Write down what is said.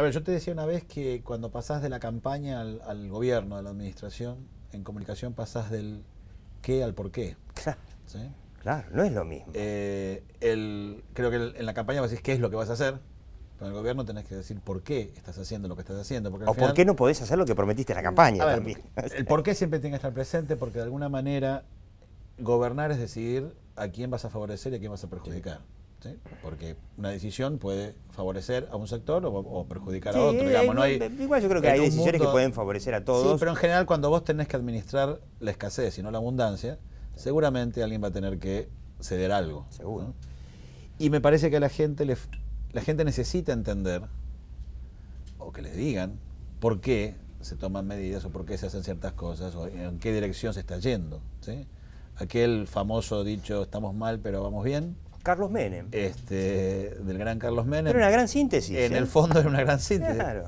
A ver, yo te decía una vez que cuando pasás de la campaña al, gobierno, a la administración, en comunicación pasás del qué al por qué. Claro. Claro, no es lo mismo. Eh, creo que en la campaña vas a decir qué es lo que vas a hacer, pero en el gobierno tenés que decir por qué estás haciendo lo que estás haciendo. o por qué no podés hacer lo que prometiste en la campaña. El por qué siempre tiene que estar presente, porque de alguna manera gobernar es decidir a quién vas a favorecer y a quién vas a perjudicar porque una decisión puede favorecer a un sector o, perjudicar a otro. Digamos, no hay, igual yo creo que hay decisiones que pueden favorecer a todos. pero en general cuando vos tenés que administrar la escasez y no la abundancia, seguramente alguien va a tener que ceder algo. Seguro. Y me parece que la gente, le, la gente necesita entender, o que les digan, por qué se toman medidas o por qué se hacen ciertas cosas o en qué dirección se está yendo. ¿sí? Aquel famoso dicho, estamos mal pero vamos bien, Carlos Menem. Este, del gran Carlos Menem. Era una gran síntesis. En ¿eh? el fondo era una gran síntesis.